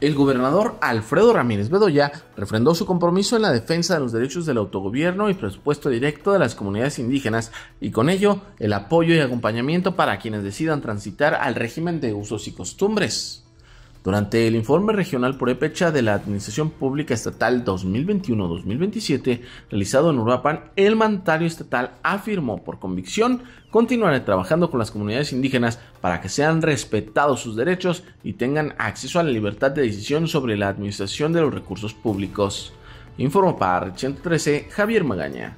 El gobernador Alfredo Ramírez Bedoya refrendó su compromiso en la defensa de los derechos del autogobierno y presupuesto directo de las comunidades indígenas y con ello el apoyo y acompañamiento para quienes decidan transitar al régimen de usos y costumbres. Durante el informe regional por EPECHA de la Administración Pública Estatal 2021-2027, realizado en Uruapan, el mandatario estatal afirmó por convicción continuar trabajando con las comunidades indígenas para que sean respetados sus derechos y tengan acceso a la libertad de decisión sobre la administración de los recursos públicos. Informó para 113 Javier Magaña.